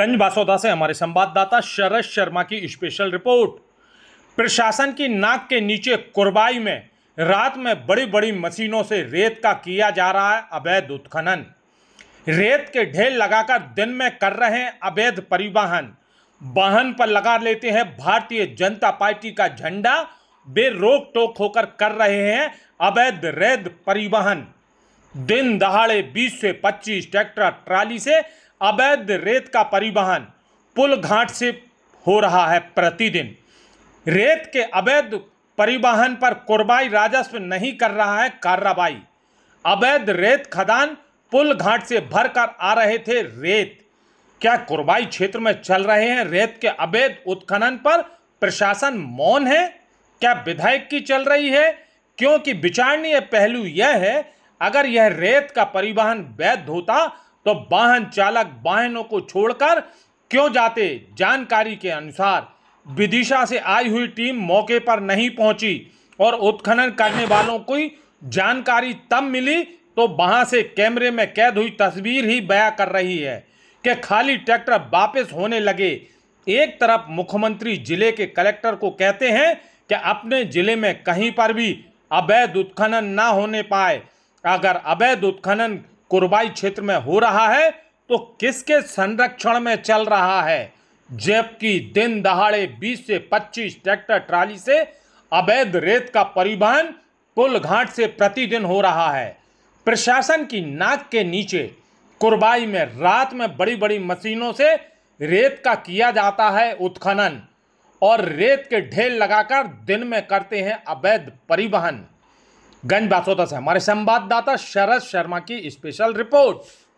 गंज बासौदा से हमारे संवाददाता शरद शर्मा की स्पेशल रिपोर्ट प्रशासन की नाक के नीचे कुरबाई में रात में बड़ी बड़ी मशीनों से रेत का किया जा रहा है अवैध उत्खनन रेत के ढेर लगाकर दिन में कर रहे हैं अवैध परिवहन वाहन पर लगा लेते हैं भारतीय जनता पार्टी का झंडा वे रोक टोक होकर कर रहे हैं अवैध रेत परिवहन दिन दहाड़े 20 से 25 ट्रैक्टर ट्राली से अवैध रेत का परिवहन पुल घाट से हो रहा है प्रतिदिन रेत के अवैध परिवहन पर कोरबाई राजस्व नहीं कर रहा है कार्रवाई अवैध रेत खदान पुल घाट से भर कर आ रहे थे रेत क्या कोरबाई क्षेत्र में चल रहे हैं रेत के अवैध उत्खनन पर प्रशासन मौन है क्या विधायक की चल रही है क्योंकि विचारणीय पहलू यह है अगर यह रेत का परिवहन वैध होता तो वाहन चालक वाहनों को छोड़कर क्यों जाते जानकारी के अनुसार विदिशा से आई हुई टीम मौके पर नहीं पहुंची और उत्खनन करने वालों को जानकारी तब मिली तो वहां से कैमरे में कैद हुई तस्वीर ही बया कर रही है कि खाली ट्रैक्टर वापस होने लगे एक तरफ मुख्यमंत्री जिले के कलेक्टर को कहते हैं कि अपने जिले में कहीं पर भी अवैध उत्खनन ना होने पाए अगर अवैध उत्खनन कोरबाई क्षेत्र में हो रहा है तो किसके संरक्षण में चल रहा है जबकि दिन दहाड़े 20 से 25 ट्रैक्टर ट्राली से अवैध रेत का परिवहन पुल घाट से प्रतिदिन हो रहा है प्रशासन की नाक के नीचे कुर्बाई में रात में बड़ी बड़ी मशीनों से रेत का किया जाता है उत्खनन और रेत के ढेर लगाकर दिन में करते हैं अवैध परिवहन गंज बासोता से हमारे संवाददाता शरद शर्मा की स्पेशल रिपोर्ट